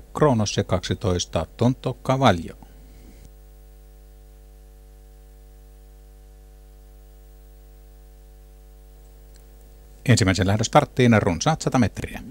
Kronos ja 12 Tonto Cavallo. Ensimmäisen lähdön starttiin runsaat 100 metriä.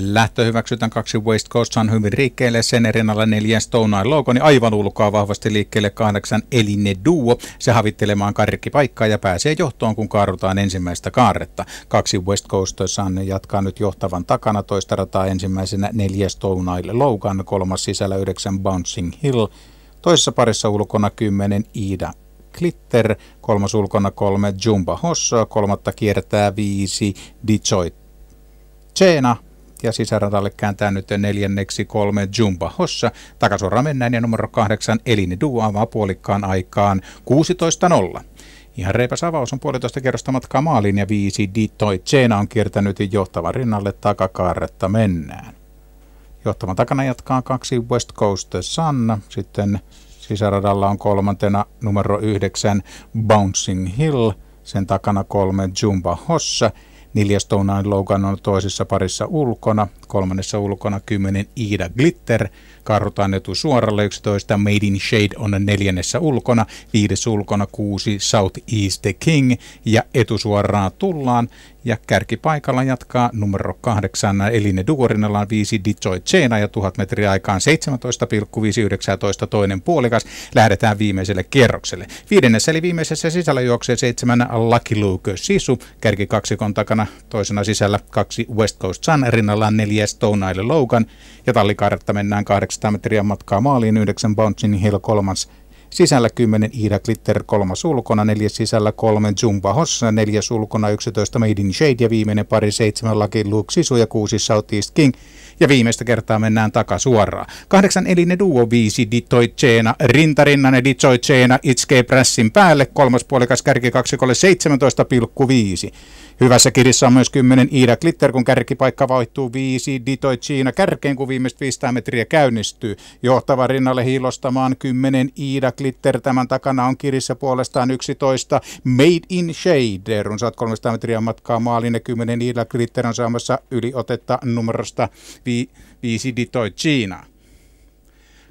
lähtö hyväksytään kaksi West Coast Sun hyvin liikkeelle, sen rinnalla neljän Stone Eye Logo, niin aivan ulkoa vahvasti liikkeelle kahdeksan Eline Duo. Se havittelemaan karkkipaikkaa ja pääsee johtoon, kun kaarrutaan ensimmäistä kaarretta. Kaksi West Coast Sun jatkaa nyt johtavan takana toista rataa ensimmäisenä neljä Stone Eye Logan, kolmas sisällä yhdeksän Bouncing Hill, toisessa parissa ulkona kymmenen Ida Glitter, kolmas ulkona kolme Jumba Hossa, kolmatta kiertää viisi Detroit cena ja sisäradalle kääntää nyt neljänneksi kolme Jumba Hossa. Takasuoraan mennään ja numero kahdeksan Elini Duu avaa puolikkaan aikaan 16.0. Ihan reipas avaus on puolitoista kerrosta matkaa maaliin ja viisi Ditoi Tsena on kiertänyt johtavan rinnalle takakaaretta mennään. Johtavan takana jatkaa kaksi West Coast Sun, sitten sisäradalla on kolmantena numero yhdeksän Bouncing Hill, sen takana kolme Jumba Hossa Neljä Stone Logan on toisessa parissa ulkona, kolmannessa ulkona kymmenen Ida Glitter, Karrotaan etu suoralle 11, Made in Shade on neljännessä ulkona, viides ulkona kuusi South East the King ja etusuoraan tullaan ja kärkipaikalla jatkaa numero kahdeksan Eline Duorinella on viisi Ditsoi Chena ja tuhat metriä aikaan 17,519 toinen puolikas. Lähdetään viimeiselle kierrokselle. Viidennessä eli viimeisessä sisällä juoksee seitsemän Lucky Luke Sisu, kärki kaksikon takana toisena sisällä kaksi West Coast Sun, rinnallaan neljä Stone Island Logan ja tallikaaretta mennään 800 metriä matkaa maaliin, yhdeksän Bouncing Hill kolmas sisällä 10 Ida Glitter, kolmas ulkona, neljäs sisällä kolme Jumba Hossa, neljäs ulkona 11 Made in Shade ja viimeinen pari seitsemän Lucky Luke Sisu ja kuusi East King. Ja viimeistä kertaa mennään takasuoraan. Kahdeksan eline duo viisi Ditoitseena, rintarinnan Ditoitseena itskee Pressin päälle, kolmas puolikas kärki kaksikolle 17,5. Hyvässä kirjassa on myös 10 Ida Glitter, kun kärkipaikka vaihtuu Ditoi Ditoitseena kärkeen, kun viimeistä 500 metriä käynnistyy. Johtava rinnalle hiilostamaan 10 Ida Glitter Glitter. Tämän takana on kirissä puolestaan 11 Made in Shade. Runsaat 300 metriä matkaa ja 10 niillä Glitter on saamassa yliotetta numerosta 5 vi, Ditoy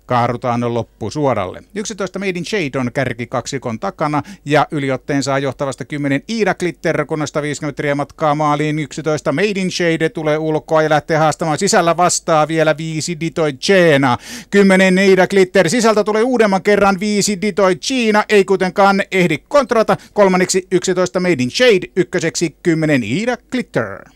kaarutaan loppu suoralle. 11 Made in Shade on kärki kaksikon takana ja yliotteen saa johtavasta 10 Iida Glitter, kun 150 metriä matkaa maaliin. 11 Made in Shade tulee ulkoa ja lähtee haastamaan sisällä vastaa vielä 5 Ditoi Cena. 10 Iida Glitter sisältä tulee uudemman kerran 5 Ditoi Cena, ei kuitenkaan ehdi kontrata. Kolmanneksi 11 Made in Shade, ykköseksi 10 Iida Glitter.